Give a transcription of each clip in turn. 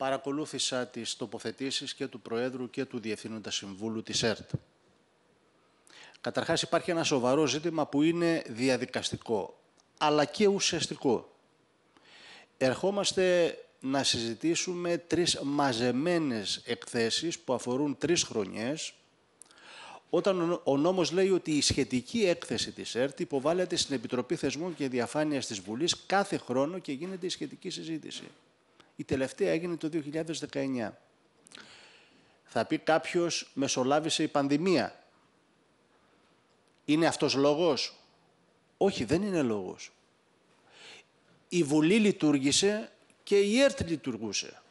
παρακολούθησα τις τοποθετήσεις και του Προέδρου και του Διευθύνοντα Συμβούλου της ΕΡΤ. Καταρχάς υπάρχει ένα σοβαρό ζήτημα που είναι διαδικαστικό, αλλά και ουσιαστικό. Ερχόμαστε να συζητήσουμε τρεις μαζεμένες εκθέσεις που αφορούν τρεις χρονιές, όταν ο νόμος λέει ότι η σχετική έκθεση της ΕΡΤ υποβάλλεται στην Επιτροπή Θεσμών και Διαφάνειας της Βουλής κάθε χρόνο και γίνεται η σχετική συζήτηση. Η τελευταία έγινε το 2019. Θα πει κάποιος μεσολάβησε η πανδημία. Είναι αυτός λόγος. Όχι, δεν είναι λόγος. Η Βουλή λειτουργήσε και η ΕΡΤ λειτουργούσε.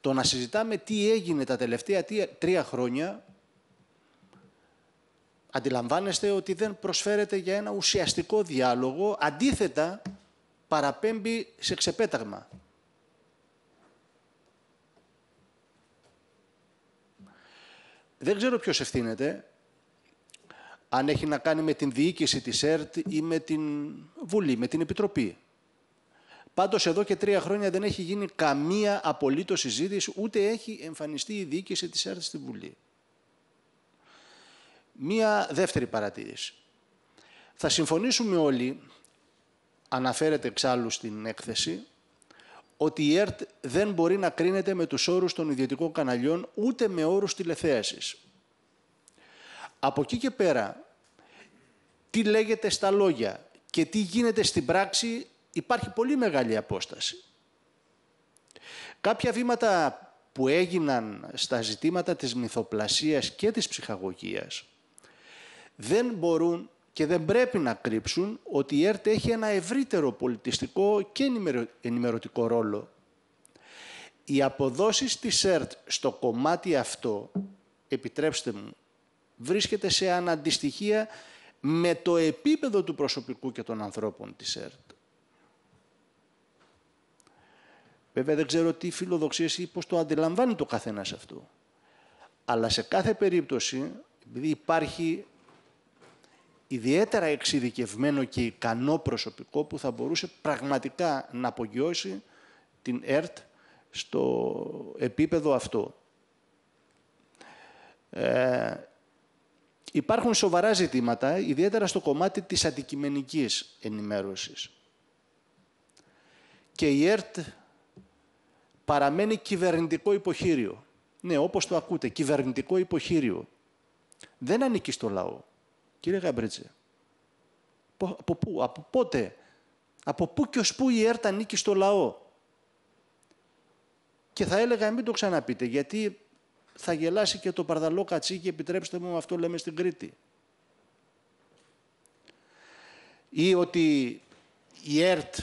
Το να συζητάμε τι έγινε τα τελευταία τρία χρόνια, αντιλαμβάνεστε ότι δεν προσφέρεται για ένα ουσιαστικό διάλογο. Αντίθετα, παραπέμπει σε ξεπέταγμα. Δεν ξέρω ποιος ευθύνεται, αν έχει να κάνει με την διοίκηση της ΕΡΤ ή με την Βουλή, με την Επιτροπή. Πάντως εδώ και τρία χρόνια δεν έχει γίνει καμία απολύτως συζήτηση, ούτε έχει εμφανιστεί η διοίκηση της ΕΡΤ στη Βουλή. Μία δεύτερη παρατήρηση. Θα συμφωνήσουμε όλοι αναφέρεται εξάλλου στην έκθεση, ότι η ΕΡΤ δεν μπορεί να κρίνεται με τους όρους των ιδιωτικών καναλιών, ούτε με όρους τηλεθέασης. Από εκεί και πέρα, τι λέγεται στα λόγια και τι γίνεται στην πράξη, υπάρχει πολύ μεγάλη απόσταση. Κάποια βήματα που έγιναν στα ζητήματα της μυθοπλασίας και της ψυχαγωγίας δεν μπορούν και δεν πρέπει να κρύψουν ότι η ΕΡΤ έχει ένα ευρύτερο πολιτιστικό και ενημερωτικό ρόλο. Οι αποδόσεις της ΕΡΤ στο κομμάτι αυτό, επιτρέψτε μου, βρίσκεται σε αναντιστοιχεία με το επίπεδο του προσωπικού και των ανθρώπων της ΕΡΤ. Βέβαια δεν ξέρω τι φιλοδοξίες ή πώς το αντιλαμβάνει το καθένας αυτό. Αλλά σε κάθε περίπτωση, επειδή υπάρχει ιδιαίτερα εξειδικευμένο και ικανό προσωπικό που θα μπορούσε πραγματικά να απογειώσει την ΕΡΤ στο επίπεδο αυτό. Ε, υπάρχουν σοβαρά ζητήματα, ιδιαίτερα στο κομμάτι της αντικειμενικής ενημέρωσης. Και η ΕΡΤ παραμένει κυβερνητικό υποχείριο. Ναι, όπως το ακούτε, κυβερνητικό υποχείριο. Δεν ανήκει στο λαό. Κύριε Γαμπρίτζε, από πού, από πότε, από πού και ως πού η ΕΡΤ ανήκει στο λαό. Και θα έλεγα μην το ξαναπείτε, γιατί θα γελάσει και το παρδαλό κατσίκι, επιτρέψτε μου αυτό λέμε στην Κρήτη. Ή ότι η ΕΡΤ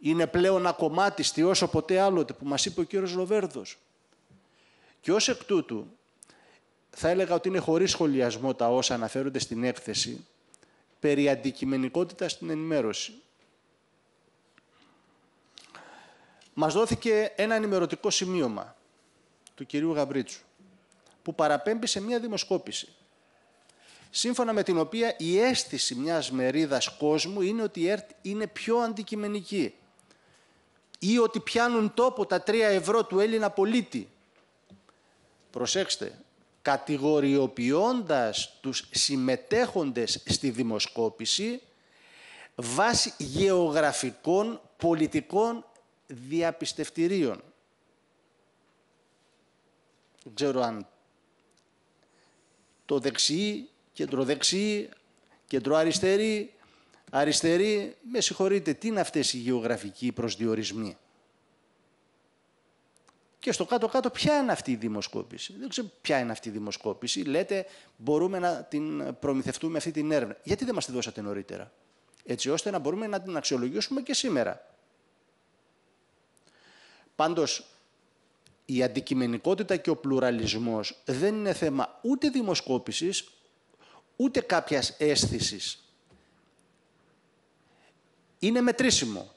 είναι πλέον ακομμάτιστη όσο ποτέ άλλοτε, που μας είπε ο κύριος Λοβέρδος. Και ως εκ τούτου, θα έλεγα ότι είναι χωρίς σχολιασμό τα όσα αναφέρονται στην έκθεση περί αντικειμενικότητας στην ενημέρωση. Μας δόθηκε ένα ενημερωτικό σημείωμα του κυρίου Γαμπρίτσου που παραπέμπει σε μία δημοσκόπηση σύμφωνα με την οποία η αίσθηση μιας μερίδας κόσμου είναι ότι η ΕΡΤ είναι πιο αντικειμενική ή ότι πιάνουν τόπο τα 3 ευρώ του Έλληνα πολίτη. Προσέξτε, κατηγοριοποιώντας τους συμμετέχοντες στη δημοσκόπηση βάσει γεωγραφικών πολιτικών διαπιστευτηρίων. Δεν ξέρω αν το δεξί, κεντροδεξί, κεντροαριστερή, αριστερή, με συγχωρείτε, τι είναι αυτές οι γεωγραφικοί προσδιορισμοί. Και στο κάτω-κάτω, ποια είναι αυτή η δημοσκόπηση. Δεν ξέρω ποια είναι αυτή η δημοσκόπηση. Λέτε, μπορούμε να την προμηθευτούμε αυτή την έρευνα. Γιατί δεν μας τη δώσατε νωρίτερα, έτσι ώστε να μπορούμε να την αξιολογήσουμε και σήμερα. Πάντως, η αντικειμενικότητα και ο πλουραλισμός δεν είναι θέμα ούτε δημοσκόπησης, ούτε κάποιας αίσθησης. Είναι μετρήσιμο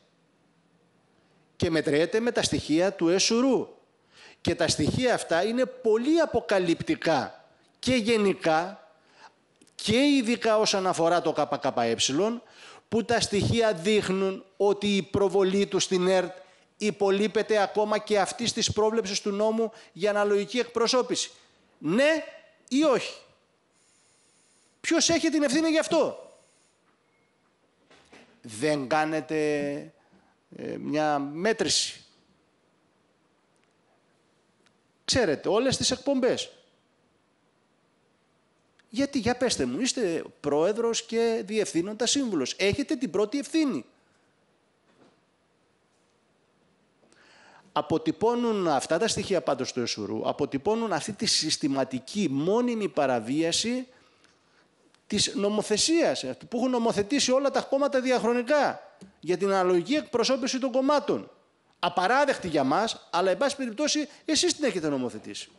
και μετριέται με τα στοιχεία του ΕΣΟΡΟΥ και τα στοιχεία αυτά είναι πολύ αποκαλυπτικά και γενικά και ειδικά όσον αφορά το ΚΚΕ, που τα στοιχεία δείχνουν ότι η προβολή του στην ΕΡΤ υπολείπεται ακόμα και αυτής της πρόβλεψης του νόμου για αναλογική εκπροσώπηση. Ναι ή όχι. Ποιος έχει την ευθύνη γι' αυτό. Δεν κάνετε ε, μια μέτρηση Ξέρετε όλες τις εκπομπές. Γιατί, για πέστε μου, είστε πρόεδρος και διευθύνοντα σύμβουλος. Έχετε την πρώτη ευθύνη. Αποτυπώνουν αυτά τα στοιχεία πάντως του ΕΣΟΥΡΟΥ, αποτυπώνουν αυτή τη συστηματική μόνιμη παραβίαση της νομοθεσίας, που έχουν νομοθετήσει όλα τα κόμματα διαχρονικά για την αναλογική εκπροσώπηση των κομμάτων απαράδεκτη για μας, αλλά εν πάση περιπτώσει εσείς την έχετε νομοθετήσει.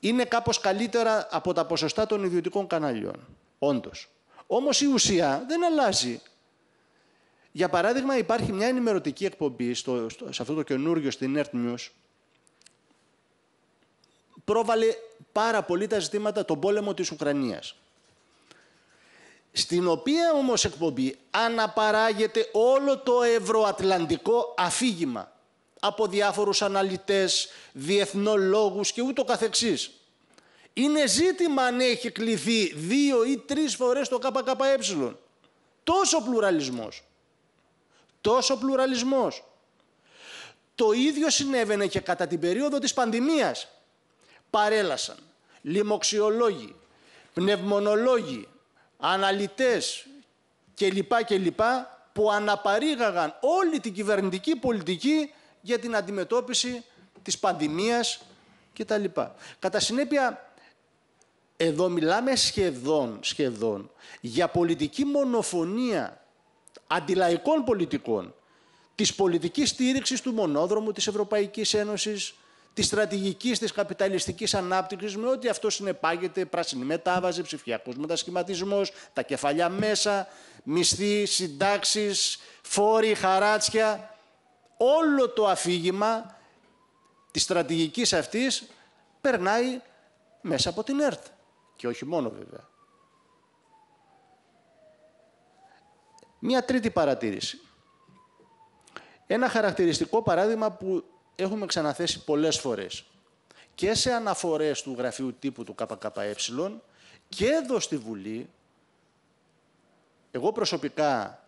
Είναι κάπως καλύτερα από τα ποσοστά των ιδιωτικών κανάλιων, όντως. Όμως η ουσία δεν αλλάζει. Για παράδειγμα, υπάρχει μια ενημερωτική εκπομπή στο, σε αυτό το καινούργιο στην Earth News. Πρόβαλε πάρα πολύ τα ζητήματα, τον πόλεμο της Ουκρανίας στην οποία όμως εκπομπή αναπαράγεται όλο το ευρωατλαντικό αφήγημα από διάφορους αναλυτές, διεθνολόγους και ούτω καθεξής. Είναι ζήτημα αν έχει κληθεί δύο ή τρεις φορές το ΚΚΕ. Τόσο πλουραλισμός. Τόσο πλουραλισμός. Το ίδιο συνέβαινε και κατά την περίοδο της πανδημίας. Παρέλασαν λοιμοξιολόγοι, πνευμονολόγοι, αναλυτές κλπ. κλπ. που αναπαρήγαγαν όλη την κυβερνητική πολιτική για την αντιμετώπιση της πανδημίας κτλ. Κατά συνέπεια, εδώ μιλάμε σχεδόν, σχεδόν για πολιτική μονοφωνία αντιλαϊκών πολιτικών, της πολιτικής στήριξης του μονόδρομου της Ευρωπαϊκής Ένωσης, της στρατηγικής της καπιταλιστικής ανάπτυξης με ό,τι αυτό συνεπάγεται, πράσινη μετάβαση, ψηφιακός μετασχηματισμός, τα κεφαλιά μέσα, μισθοί, συντάξεις, φόροι, χαράτσια. Όλο το αφήγημα της στρατηγικής αυτής περνάει μέσα από την ΕΡΤ. Και όχι μόνο βέβαια. Μία τρίτη παρατήρηση. Ένα χαρακτηριστικό παράδειγμα που έχουμε ξαναθέσει πολλές φορές και σε αναφορές του γραφείου τύπου του ΚΚΕ και εδώ στη Βουλή. Εγώ προσωπικά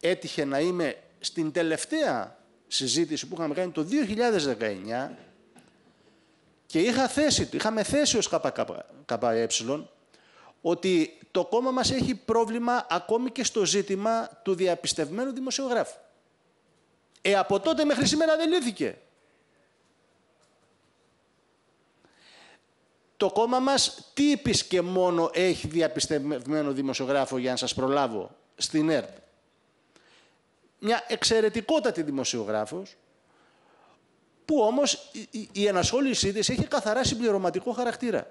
έτυχε να είμαι στην τελευταία συζήτηση που είχαμε κάνει το 2019 και είχα θέσει, είχαμε θέσει ως ΚΚΕ ότι το κόμμα μας έχει πρόβλημα ακόμη και στο ζήτημα του διαπιστευμένου δημοσιογράφου. Ε, από τότε μέχρι σήμερα δεν λύθηκε. Το κόμμα μας τύπης και μόνο έχει διαπιστευμένο δημοσιογράφο, για να σας προλάβω, στην ΕΡΤ. Μια εξαιρετικότατη δημοσιογράφος, που όμως η ενασχόλησή της έχει καθαρά συμπληρωματικό χαρακτήρα.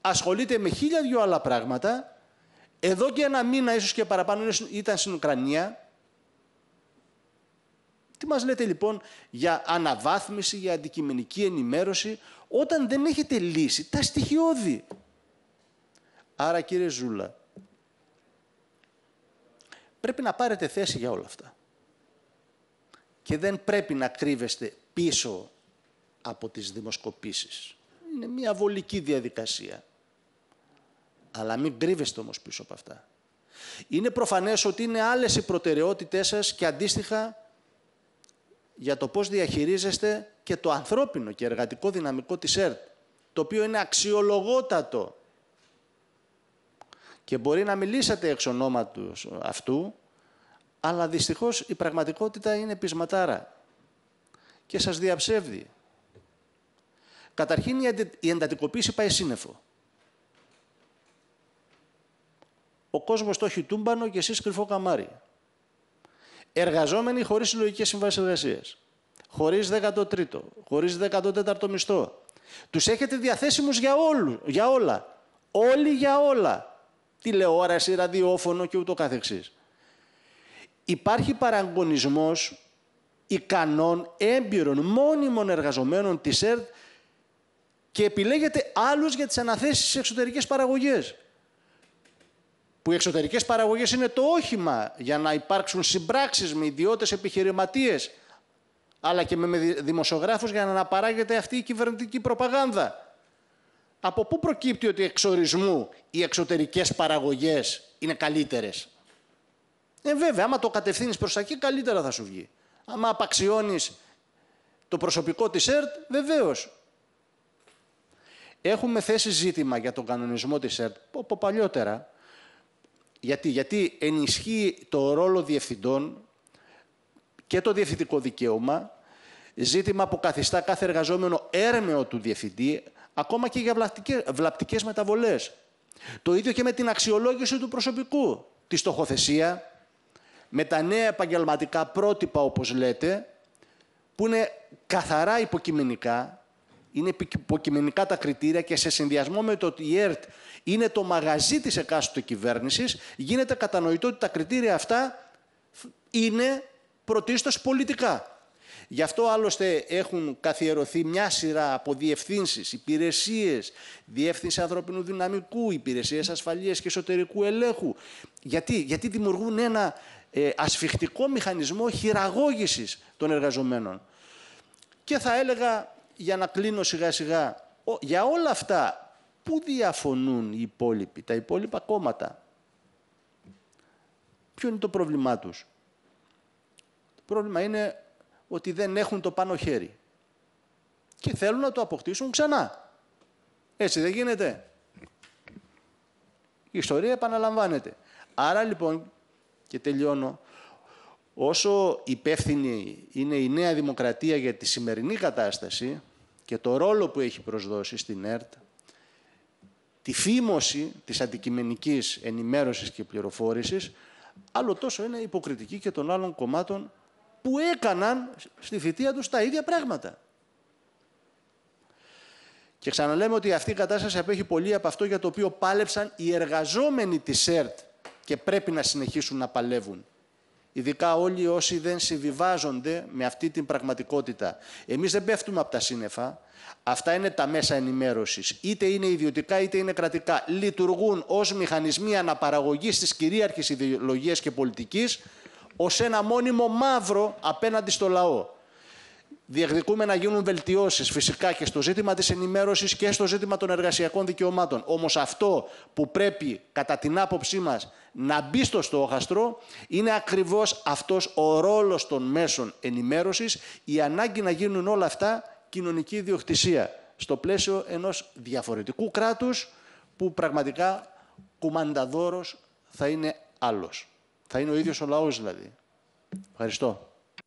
Ασχολείται με χίλια δυο άλλα πράγματα. Εδώ και ένα μήνα, ίσως και παραπάνω, ήταν στην Ουκρανία, τι μας λέτε λοιπόν για αναβάθμιση, για αντικειμενική ενημέρωση, όταν δεν έχετε λύσει τα στοιχειώδη. Άρα κύριε Ζούλα, πρέπει να πάρετε θέση για όλα αυτά. Και δεν πρέπει να κρύβεστε πίσω από τις δημοσκοπήσεις. Είναι μια βολική διαδικασία. Αλλά μην κρύβεστε όμως πίσω από αυτά. Είναι προφανές ότι είναι άλλες οι προτεραιότητές σας και αντίστοιχα για το πώς διαχειρίζεστε και το ανθρώπινο και εργατικό δυναμικό της ΕΡΤ, το οποίο είναι αξιολογότατο. Και μπορεί να μιλήσατε εξ ονόματος αυτού, αλλά δυστυχώς η πραγματικότητα είναι πεισματάρα και σας διαψεύδει. Καταρχήν η εντατικοποίηση πάει σύννεφο. Ο κόσμος το έχει τούμπανο και εσείς κρυφό καμάρι. Εργαζόμενοι χωρίς συλλογικές συμβάσεις εργασίας. Χωρίς 13ο, χωρί 14ο μισθό. Τους έχετε διαθέσιμους για, για όλα. Όλοι για όλα. Τηλεόραση, ραδιόφωνο και ούτω καθεξής. Υπάρχει παραγωνισμός ικανών, έμπειρων, μόνιμων εργαζομένων της ΕΡΤ και επιλέγετε άλλους για τις αναθέσεις στις εξωτερικές παραγωγές που οι εξωτερικές παραγωγές είναι το όχημα για να υπάρξουν συμπράξεις με ιδιώτες επιχειρηματίες, αλλά και με δημοσιογράφους για να αναπαράγεται αυτή η κυβερνητική προπαγάνδα. Από πού προκύπτει ότι εξορισμού οι εξωτερικές παραγωγές είναι καλύτερες. Ε, βέβαια, άμα το κατευθύνεις προς τα εκεί, καλύτερα θα σου βγει. Άμα απαξιώνεις το προσωπικό της ΕΡΤ, βεβαίως. Έχουμε θέσει ζήτημα για τον κανονισμό της ΕΡΤ από παλιότερα, γιατί, γιατί ενισχύει το ρόλο διευθυντών και το διευθυντικό δικαίωμα, ζήτημα που καθιστά κάθε εργαζόμενο έρμεο του διευθυντή, ακόμα και για βλαπτικές μεταβολές. Το ίδιο και με την αξιολόγηση του προσωπικού, τη στοχοθεσία, με τα νέα επαγγελματικά πρότυπα, όπως λέτε, που είναι καθαρά υποκειμενικά, είναι υποκειμενικά τα κριτήρια και σε συνδυασμό με το ότι η ΕΡΤ είναι το μαγαζί της εκάστοτε κυβέρνησης, γίνεται κατανοητό ότι τα κριτήρια αυτά είναι πρωτίστως πολιτικά. Γι' αυτό άλλωστε έχουν καθιερωθεί μια σειρά από διευθύνσεις, υπηρεσίες, διεύθυνση ανθρώπινου δυναμικού, υπηρεσίες ασφαλείας και εσωτερικού ελέγχου. Γιατί, Γιατί δημιουργούν ένα ε, ασφιχτικό μηχανισμό χειραγώγησης των εργαζομένων. Και θα έλεγα για να κλείνω σιγά σιγά, για όλα αυτά, πού διαφωνούν οι υπόλοιποι, τα υπόλοιπα κόμματα. Ποιο είναι το πρόβλημά τους. Το πρόβλημα είναι ότι δεν έχουν το πάνω χέρι. Και θέλουν να το αποκτήσουν ξανά. Έτσι δεν γίνεται. Η ιστορία επαναλαμβάνεται. Άρα λοιπόν, και τελειώνω, Όσο υπεύθυνη είναι η Νέα Δημοκρατία για τη σημερινή κατάσταση και το ρόλο που έχει προσδώσει στην ΕΡΤ, τη φήμωση της αντικειμενικής ενημέρωσης και πληροφόρησης, άλλο τόσο είναι υποκριτική και των άλλων κομμάτων που έκαναν στη θητεία τους τα ίδια πράγματα. Και ξαναλέμε ότι αυτή η κατάσταση απέχει πολύ από αυτό για το οποίο πάλεψαν οι εργαζόμενοι της ΕΡΤ και πρέπει να συνεχίσουν να παλεύουν. Ειδικά όλοι όσοι δεν συμβιβάζονται με αυτή την πραγματικότητα. Εμείς δεν πέφτουμε από τα σύννεφα. Αυτά είναι τα μέσα ενημέρωσης. Είτε είναι ιδιωτικά είτε είναι κρατικά. Λειτουργούν ως μηχανισμοί αναπαραγωγής της κυρίαρχης ιδεολογίας και πολιτικής ως ένα μόνιμο μαύρο απέναντι στο λαό. Διεκδικούμε να γίνουν βελτιώσεις φυσικά και στο ζήτημα της ενημέρωσης και στο ζήτημα των εργασιακών δικαιωμάτων. Όμως αυτό που πρέπει, κατά την άποψή μας, να μπει στο στόχαστρο είναι ακριβώς αυτός ο ρόλος των μέσων ενημέρωσης, η ανάγκη να γίνουν όλα αυτά κοινωνική ιδιοκτησία στο πλαίσιο ενός διαφορετικού κράτους που πραγματικά κουμανταδόρος θα είναι άλλος. Θα είναι ο ίδιος ο λαός δηλαδή. Ευχαριστώ.